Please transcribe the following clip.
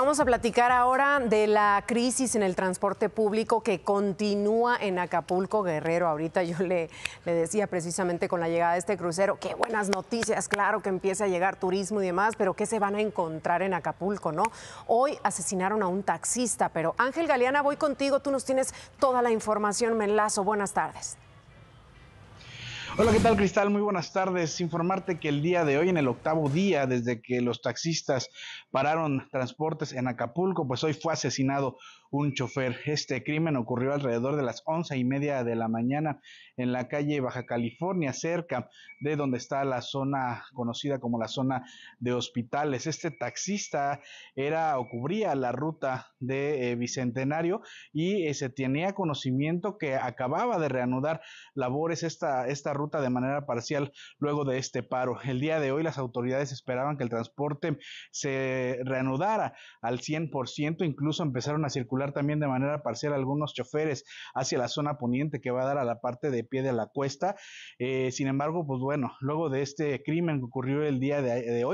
vamos a platicar ahora de la crisis en el transporte público que continúa en Acapulco Guerrero. Ahorita yo le, le decía precisamente con la llegada de este crucero, qué buenas noticias, claro que empieza a llegar turismo y demás, pero ¿qué se van a encontrar en Acapulco, no? Hoy asesinaron a un taxista, pero Ángel Galeana, voy contigo, tú nos tienes toda la información, me enlazo, buenas tardes. Hola, ¿qué tal Cristal? Muy buenas tardes. Informarte que el día de hoy, en el octavo día desde que los taxistas pararon transportes en Acapulco, pues hoy fue asesinado un chofer. Este crimen ocurrió alrededor de las once y media de la mañana en la calle Baja California, cerca de donde está la zona conocida como la zona de hospitales. Este taxista era o cubría la ruta de eh, Bicentenario y eh, se tenía conocimiento que acababa de reanudar labores esta, esta ruta ruta de manera parcial luego de este paro. El día de hoy las autoridades esperaban que el transporte se reanudara al 100%, incluso empezaron a circular también de manera parcial algunos choferes hacia la zona poniente que va a dar a la parte de pie de la cuesta. Eh, sin embargo, pues bueno, luego de este crimen que ocurrió el día de hoy,